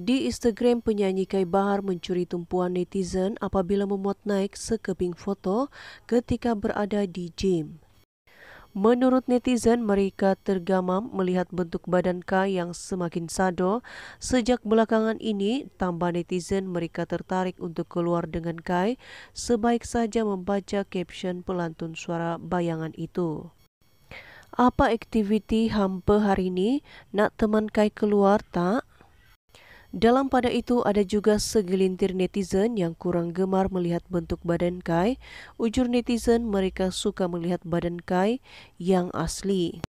Di Instagram, penyanyi Kai Bahar mencuri tumpuan netizen apabila memuat naik sekeping foto ketika berada di gym. Menurut netizen, mereka tergamam melihat bentuk badan Kai yang semakin sado. Sejak belakangan ini, tambah netizen mereka tertarik untuk keluar dengan Kai sebaik saja membaca caption pelantun suara bayangan itu. Apa aktiviti hampa hari ini? Nak teman Kai keluar tak? Dalam pada itu ada juga segelintir netizen yang kurang gemar melihat bentuk badan Kai. Ujur netizen mereka suka melihat badan Kai yang asli.